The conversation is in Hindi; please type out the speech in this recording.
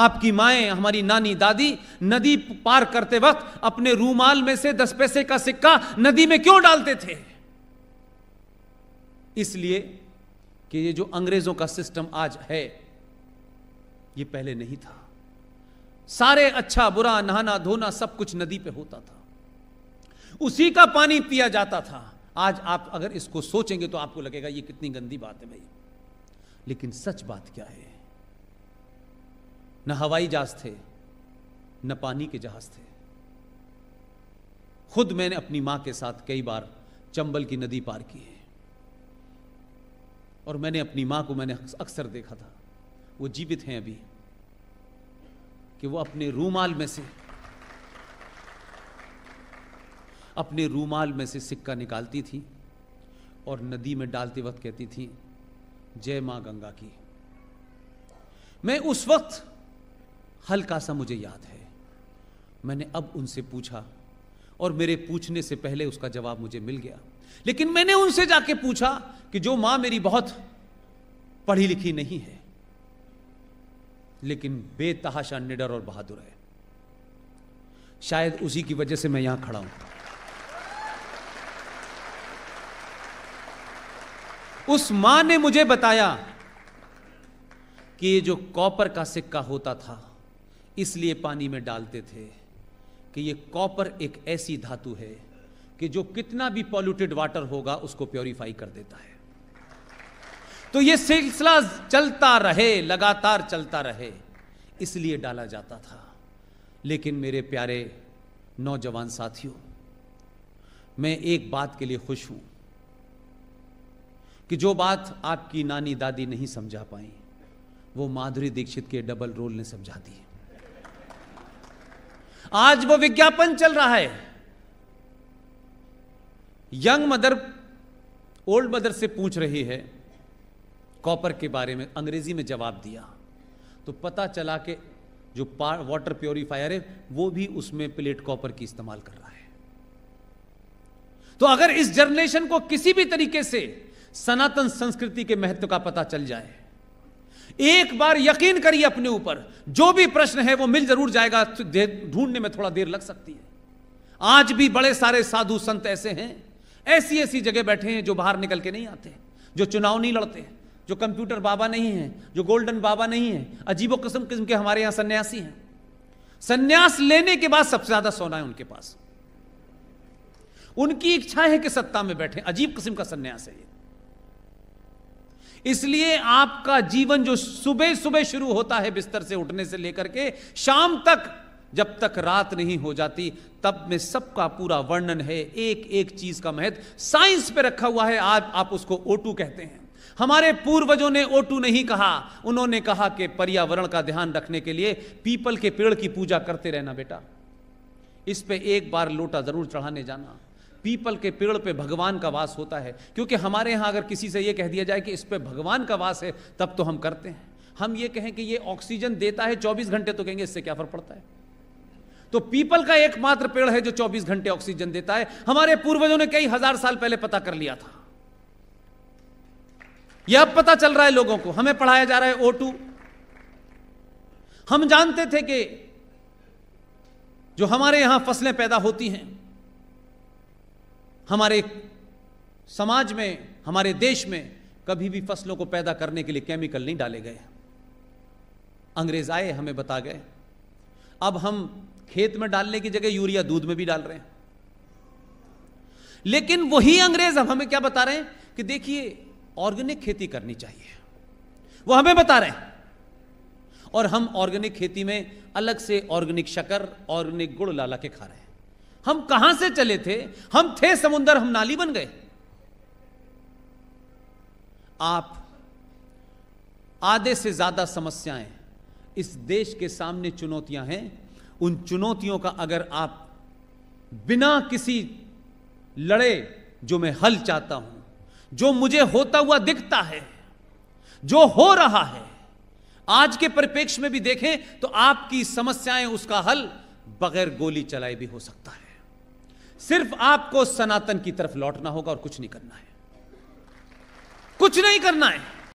आपकी माएँ हमारी नानी दादी नदी पार करते वक्त अपने रूमाल में से दस पैसे का सिक्का नदी में क्यों डालते थे इसलिए कि ये जो अंग्रेजों का सिस्टम आज है ये पहले नहीं था सारे अच्छा बुरा नहाना धोना सब कुछ नदी पे होता था उसी का पानी पिया जाता था आज आप अगर इसको सोचेंगे तो आपको लगेगा ये कितनी गंदी बात है भाई लेकिन सच बात क्या है न हवाई जहाज थे न पानी के जहाज थे खुद मैंने अपनी मां के साथ कई बार चंबल की नदी पार की है और मैंने अपनी मां को मैंने अक्सर देखा था वो जीवित हैं अभी कि वो अपने रूमाल में से अपने रूमाल में से सिक्का निकालती थी और नदी में डालते वक्त कहती थी जय मां गंगा की मैं उस वक्त हल्का सा मुझे याद है मैंने अब उनसे पूछा और मेरे पूछने से पहले उसका जवाब मुझे मिल गया लेकिन मैंने उनसे जाके पूछा कि जो मां मेरी बहुत पढ़ी लिखी नहीं है लेकिन बेतहाशा निडर और बहादुर है शायद उसी की वजह से मैं यहां खड़ा हूं उस मां ने मुझे बताया कि ये जो कॉपर का सिक्का होता था इसलिए पानी में डालते थे कि ये कॉपर एक ऐसी धातु है कि जो कितना भी पॉल्यूटेड वाटर होगा उसको प्योरीफाई कर देता है तो ये सिलसिला चलता रहे लगातार चलता रहे इसलिए डाला जाता था लेकिन मेरे प्यारे नौजवान साथियों मैं एक बात के लिए खुश हूं कि जो बात आपकी नानी दादी नहीं समझा पाई वो माधुरी दीक्षित के डबल रोल ने समझा दी है आज वो विज्ञापन चल रहा है यंग मदर ओल्ड मदर से पूछ रही है कॉपर के बारे में अंग्रेजी में जवाब दिया तो पता चला कि जो वाटर प्योरीफायर है वो भी उसमें प्लेट कॉपर की इस्तेमाल कर रहा है तो अगर इस जनरेशन को किसी भी तरीके से सनातन संस्कृति के महत्व का पता चल जाए एक बार यकीन करिए अपने ऊपर जो भी प्रश्न है वो मिल जरूर जाएगा तो ढूंढने में थोड़ा देर लग सकती है आज भी बड़े सारे साधु संत ऐसे हैं ऐसी ऐसी जगह बैठे हैं जो बाहर निकल के नहीं आते जो चुनाव नहीं लड़ते जो कंप्यूटर बाबा नहीं है जो गोल्डन बाबा नहीं है अजीबो किस्म किस्म के हमारे यहां सन्यासी हैं सन्यास लेने के बाद सबसे ज्यादा सोना है उनके पास उनकी इच्छा है कि सत्ता में बैठे अजीब किस्म का सन्यास है ये इसलिए आपका जीवन जो सुबह सुबह शुरू होता है बिस्तर से उठने से लेकर के शाम तक जब तक रात नहीं हो जाती तब में सबका पूरा वर्णन है एक एक चीज का महत्व साइंस पे रखा हुआ है आज आप उसको ओटू कहते हैं हमारे पूर्वजों ने ओटू नहीं कहा उन्होंने कहा कि पर्यावरण का ध्यान रखने के लिए पीपल के पेड़ की पूजा करते रहना बेटा इस पे एक बार लोटा जरूर चढ़ाने जाना पीपल के पेड़ पे भगवान का वास होता है क्योंकि हमारे यहाँ अगर किसी से ये कह दिया जाए कि इस पर भगवान का वास है तब तो हम करते हैं हम ये कहें कि ये ऑक्सीजन देता है 24 घंटे तो कहेंगे इससे क्या फर्क पड़ता है तो पीपल का एकमात्र पेड़ है जो 24 घंटे ऑक्सीजन देता है हमारे पूर्वजों ने कई हजार साल पहले पता कर लिया था यह अब पता चल रहा है लोगों को हमें पढ़ाया जा रहा है ओ हम जानते थे कि जो हमारे यहां फसलें पैदा होती हैं हमारे समाज में हमारे देश में कभी भी फसलों को पैदा करने के लिए केमिकल नहीं डाले गए अंग्रेज आए हमें बता गए अब हम खेत में डालने की जगह यूरिया दूध में भी डाल रहे हैं लेकिन वही अंग्रेज अब हमें क्या बता रहे हैं कि देखिए ऑर्गेनिक खेती करनी चाहिए वो हमें बता रहे हैं और हम ऑर्गेनिक खेती में अलग से ऑर्गेनिक शकर ऑर्गेनिक गुड़ लाला के खा रहे हैं हम कहां से चले थे हम थे समुंदर हम नाली बन गए आप आधे से ज्यादा समस्याएं इस देश के सामने चुनौतियां हैं उन चुनौतियों का अगर आप बिना किसी लड़े जो मैं हल चाहता हूं जो मुझे होता हुआ दिखता है जो हो रहा है आज के परिप्रेक्ष्य में भी देखें तो आपकी समस्याएं उसका हल बगैर गोली चलाए भी हो सकता है सिर्फ आपको सनातन की तरफ लौटना होगा और कुछ नहीं करना है कुछ नहीं करना है